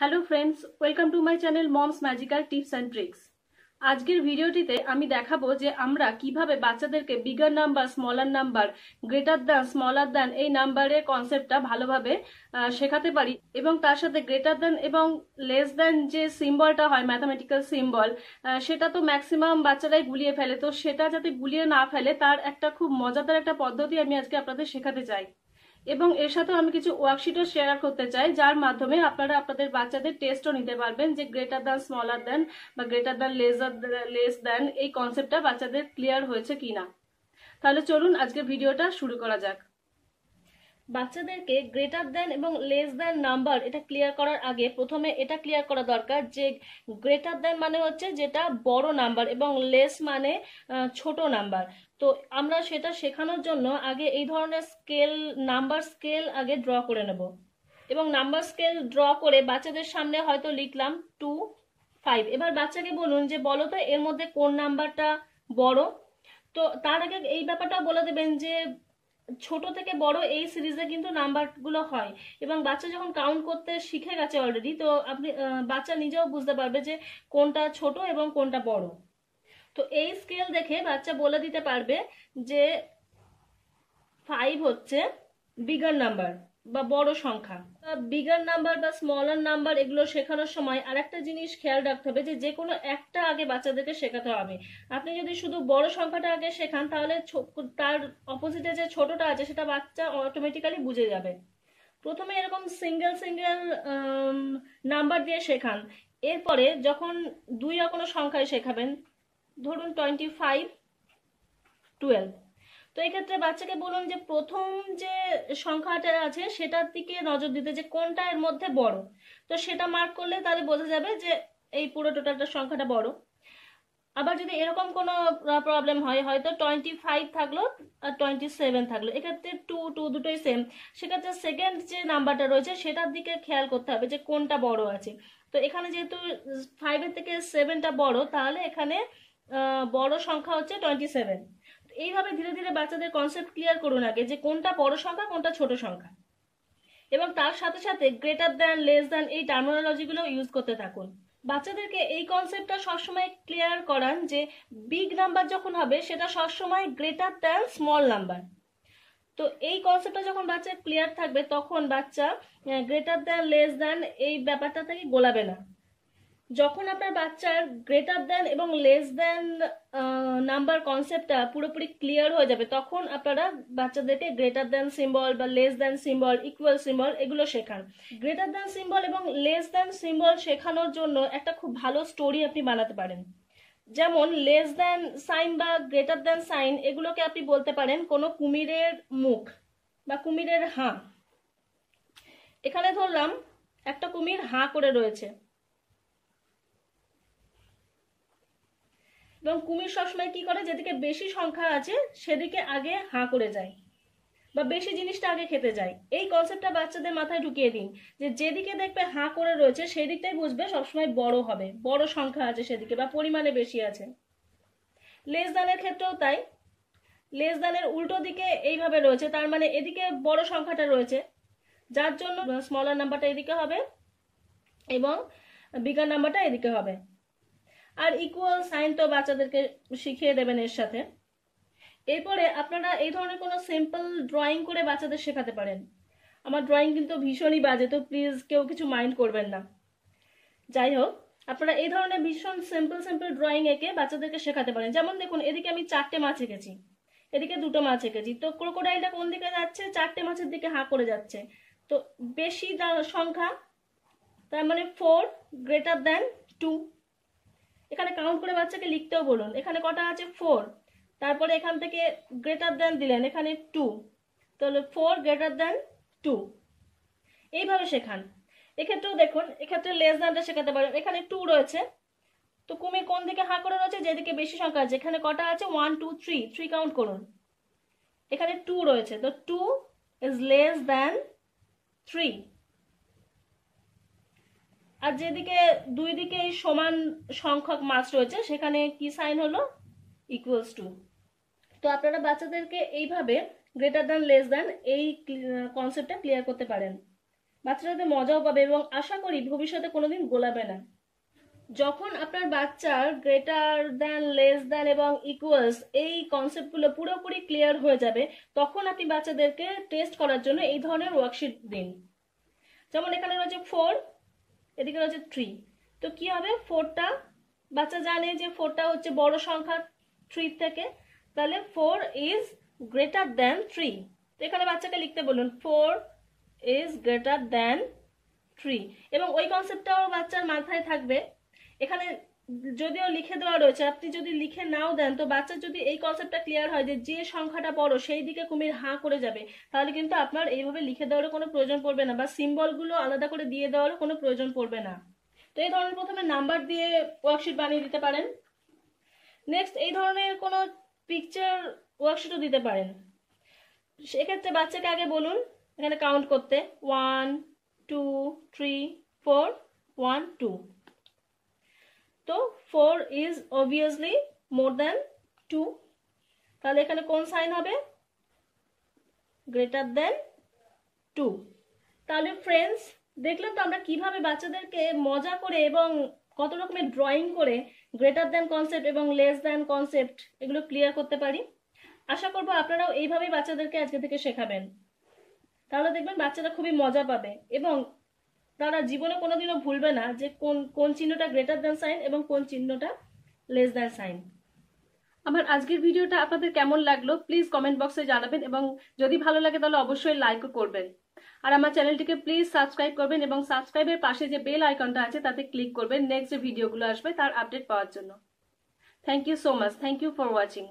hello friends welcome to my channel moms magical tips and tricks আজকের ভিডিওটিতে আমি দেখাবো যে আমরা কিভাবে বাচ্চাদেরকে bigger number smaller number greater than smaller than এই নাম্বারের কনসেপ্টটা ভালোভাবে শেখাতে পারি এবং তার সাথে গ্রেটার দ্যান এবং লেস দ্যান যে সিম্বলটা হয় ম্যাথামেটিক্যাল সিম্বল সেটা তো ম্যাক্সিমাম বাচ্চারাই গুলিয়ে ফেলে তো সেটা যাতে গুলিয়ে না ফেলে তার একটা খুব মজাদার একটা পদ্ধতি আমি আজকে আপনাদের শেখাতে চাই এবং এর সাথে আমি কিছু ওয়ার্কশিটও শেয়ার করতে চাই যার মাধ্যমে আপনারা আপনাদের বাচ্চাদের টেস্টও নিতে পারবেন যে গ্রেটার দ্যান স্মলার দেন বা greater than lesser less than এই কনসেপ্টটা বাচ্চাদের ক্লিয়ার হয়েছে কিনা তাহলে চলুন আজকে ভিডিওটা শুরু করা যাক বাচ্চাদেরকে গ্রেটার দ্যান এবং লেস দ্যান নাম্বার এটা ক্লিয়ার করার আগে প্রথমে এটা ক্লিয়ার করা দরকার যে গ্রেটার দ্যান মানে হচ্ছে যেটা বড় নাম্বার এবং লেস মানে ছোট নাম্বার তো আমরা সেটা শেখানোর জন্য আগে এই ধরনের স্কেল নাম্বার স্কেল আগে ড্র করে নেব এবং নাম্বার স্কেল ড্র করে বাচ্চাদের সামনে হয়তো লিখলাম টু ফাইভ এবার বাচ্চাকে বলুন যে বলো তো এর মধ্যে কোন নাম্বারটা বড় তো তার আগে এই ব্যাপারটা বলে দেবেন যে ছোট থেকে বড় এই সিরিজে কিন্তু নাম্বারগুলো হয় এবং বাচ্চা যখন কাউন্ট করতে শিখে গেছে অলরেডি তো আপনি বাচ্চা নিজেও বুঝতে পারবে যে কোনটা ছোট এবং কোনটা বড় তো এই স্কেল দেখে বাচ্চা বলে দিতে পারবে যে ফাইভ হচ্ছে বিগার নাম্বার বা বড় সংখ্যা বিগার নাম্বার বা স্মলার নাম্বার এগুলো শেখানোর সময় আরেকটা জিনিস খেয়াল রাখতে হবে যে যে কোনো একটা আগে বাচ্চাদেরকে শেখাতে হবে আপনি যদি শুধু বড় সংখ্যাটা আগে শেখান তাহলে তার অপোজিটে যে ছোটটা আছে সেটা বাচ্চা অটোমেটিক্যালি বুঝে যাবে প্রথমে এরকম সিঙ্গেল সিঙ্গেল নাম্বার দিয়ে শেখান এরপরে যখন দুই কোনো সংখ্যায় শেখাবেন ধরুন টোয়েন্টি ফাইভ টুয়েলভ তো এক্ষেত্রে বাচ্চাকে বলুন যে প্রথম যে সংখ্যাটা আছে সেটার দিকে নজর দিতে যে কোনটা এর মধ্যে বড় তো সেটা মার্ক করলে তাহলে বোঝা যাবে যে এই পুরো টোটালটা সংখ্যাটা বড় আবার যদি এরকম কোনো প্রবলেম হয় হয়তো টোয়েন্টি ফাইভ থাকলো আর টোয়েন্টি সেভেন থাকলো এক্ষেত্রে টু টু দুটোই সেম সেক্ষেত্রে সেকেন্ড যে নাম্বারটা রয়েছে সেটার দিকে খেয়াল করতে হবে যে কোনটা বড় আছে তো এখানে যেহেতু ফাইভের থেকে সেভেনটা বড় তাহলে এখানে বড় সংখ্যা হচ্ছে টোয়েন্টি সেভেন এইভাবে ধীরে ধীরে বাচ্চাদের কনসেপ্ট ক্লিয়ার করুন আগে যে কোনটা বড় সংখ্যা কোনটা ছোট সংখ্যা এবং তার সাথে সাথে গ্রেটার দ্যান লেস দ্যান এই টার্মিনোলজিগুলো ইউজ করতে থাকুন বাচ্চাদেরকে এই কনসেপ্টটা সবসময় ক্লিয়ার করান যে বিগ নাম্বার যখন হবে সেটা সবসময় গ্রেটার দ্যান স্মল নাম্বার তো এই কনসেপ্টটা যখন বাচ্চা ক্লিয়ার থাকবে তখন বাচ্চা গ্রেটার দ্যান লেস দ্যান এই ব্যাপারটা থেকে গোলাবে না যখন আপনার বাচ্চার গ্রেটার দেন এবং লেস দেন নাম্বার কনসেপ্টটা পুরোপুরি ক্লিয়ার হয়ে যাবে তখন আপনারা বাচ্চাদেরকে গ্রেটার দেন সিম্বল বা less than symbol equal symbol এগুলো শেখান গ্রেটার দেন সিম্বল এবং লেস দেন সিম্বল শেখানোর জন্য একটা খুব ভালো স্টোরি আপনি বানাতে পারেন যেমন লেস দেন সাইন বা গ্রেটার দেন সাইন এগুলোকে আপনি বলতে পারেন কোনো কুমিরের মুখ বা কুমিরের হাঁ এখানে ধরলাম একটা কুমির হাঁ করে রয়েছে এবং কুমির সবসময় কি করে যেদিকে বেশি সংখ্যা আছে সেদিকে আগে হাঁ করে যায় বা বেশি জিনিসটা আগে খেতে যায় এই কনসেপ্টটা বাচ্চাদের মাথায় ঢুকিয়ে দিন যে যেদিকে দেখবে হাঁ করে রয়েছে সেই দিকটাই বুঝবে সবসময় বড় হবে বড় সংখ্যা আছে সেদিকে বা পরিমাণে বেশি আছে লেস দানের ক্ষেত্রেও তাই লেস দানের উল্টো দিকে এইভাবে রয়েছে তার মানে এদিকে বড় সংখ্যাটা রয়েছে যার জন্য স্মলার নাম্বারটা এদিকে হবে এবং বিগার নাম্বারটা এদিকে হবে আর ইকুয়াল সাইন তো বাচ্চাদেরকে শিখিয়ে দেবেন এর সাথে এরপরে আপনারা এই ধরনের কোনো সিম্পল ড্রয়িং করে বাচ্চাদের শেখাতে পারেন আমার ড্রয়িং কিন্তু ভীষণই বাজে তো প্লিজ কেউ কিছু মাইন্ড করবেন না যাই হোক আপনারা এই ধরনের ভীষণ সিম্পল সিম্পল ড্রয়িং এঁকে বাচ্চাদেরকে শেখাতে পারেন যেমন দেখুন এদিকে আমি চারটে মাছ এঁকেছি এদিকে দুটো মাছ এঁকেছি তো ক্রোকোডাইলটা কোন দিকে যাচ্ছে চারটে মাছের দিকে হাঁ করে যাচ্ছে তো বেশি সংখ্যা তার মানে ফোর গ্রেটার দ্যান টু এখানে কাউন্ট করে বাচ্চাকে লিখতেও বলুন এখানে কটা আছে ফোর তারপরে এখান থেকে গ্রেটার দেন দিলেন এখানে টু তাহলে ফোর গ্রেটার দেন টু এইভাবে শেখান এক্ষেত্রেও দেখুন এক্ষেত্রে লেস দেনটা শেখাতে পারেন এখানে টু রয়েছে তো কুমির কোন দিকে হাঁ করে রয়েছে যেদিকে বেশি সংখ্যা আছে এখানে কটা আছে one two three three count করুন এখানে টু রয়েছে তো two is less than three আর যেদিকে দুই দিকেই সমান সংখ্যক মাছ রয়েছে সেখানে কি সাইন হলো ইকুয়ালস টু তো আপনারা বাচ্চাদেরকে এইভাবে গ্রেটার দ্যান লেস দ্যান এই কনসেপ্টটা ক্লিয়ার করতে পারেন বাচ্চারা মজাও পাবে এবং আশা করি ভবিষ্যতে কোনোদিন গোলাবে না যখন আপনার বাচ্চার গ্রেটার দ্যান লেস দ্যান এবং ইকুয়ালস এই কনসেপ্টগুলো পুরোপুরি ক্লিয়ার হয়ে যাবে তখন আপনি বাচ্চাদেরকে টেস্ট করার জন্য এই ধরনের ওয়ার্কশিট দিন যেমন এখানে রয়েছে ফোর এদিকে রয়েছে থ্রি তো কি হবে ফোরটা বাচ্চা জানে যে ফোরটা হচ্ছে বড় সংখ্যা থ্রি থেকে তাহলে four is greater than three তো এখানে বাচ্চাকে লিখতে বলুন four is greater than three এবং ওই কনসেপ্টটাও বাচ্চার মাথায় থাকবে এখানে যদিও লিখে দেওয়া রয়েছে আপনি যদি লিখে নাও দেন তো বাচ্চা যদি এই কনসেপ্টটা ক্লিয়ার হয় যে যে সংখ্যাটা বড় সেই দিকে কুমির হাঁ করে যাবে তাহলে কিন্তু আপনার এইভাবে লিখে দেওয়ারও কোনো প্রয়োজন পড়বে না বা সিম্বলগুলো আলাদা করে দিয়ে দেওয়ারও কোনো প্রয়োজন পড়বে না তো এই ধরনের প্রথমে নাম্বার দিয়ে ওয়ার্কশিট বানিয়ে দিতে পারেন নেক্সট এই ধরনের কোনো পিকচার ওয়ার্কশিটও দিতে পারেন সেক্ষেত্রে বাচ্চাকে আগে বলুন এখানে কাউন্ট করতে one two three four one two তো four is obviously more than two তাহলে এখানে কোন সাইন হবে গ্রেটার দেন টু তাহলে ফ্রেন্ডস দেখলাম তো আমরা কিভাবে বাচ্চাদেরকে মজা করে এবং কত রকমের ড্রয়িং করে গ্রেটার দ্যান কনসেপ্ট এবং লেস দ্যান কনসেপ্ট এগুলো ক্লিয়ার করতে পারি আশা করবো আপনারাও এইভাবেই বাচ্চাদেরকে আজকে থেকে শেখাবেন তাহলে দেখবেন বাচ্চারা খুবই মজা পাবে এবং তারা জীবনে কোনোদিনও ভুলবে না যে কোন কোন চিহ্নটা গ্রেটার দ্যান সাইন এবং কোন চিহ্নটা লেস দ্যান সাইন আমার আজকের ভিডিওটা আপনাদের কেমন লাগলো প্লিজ কমেন্ট বক্সে জানাবেন এবং যদি ভালো লাগে তাহলে অবশ্যই লাইকও করবেন আর আমার চ্যানেলটিকে প্লিজ সাবস্ক্রাইব করবেন এবং সাবস্ক্রাইবের পাশে যে বেল আইকনটা আছে তাতে ক্লিক করবেন নেক্সট যে ভিডিওগুলো আসবে তার আপডেট পাওয়ার জন্য thank you so much thank you for watching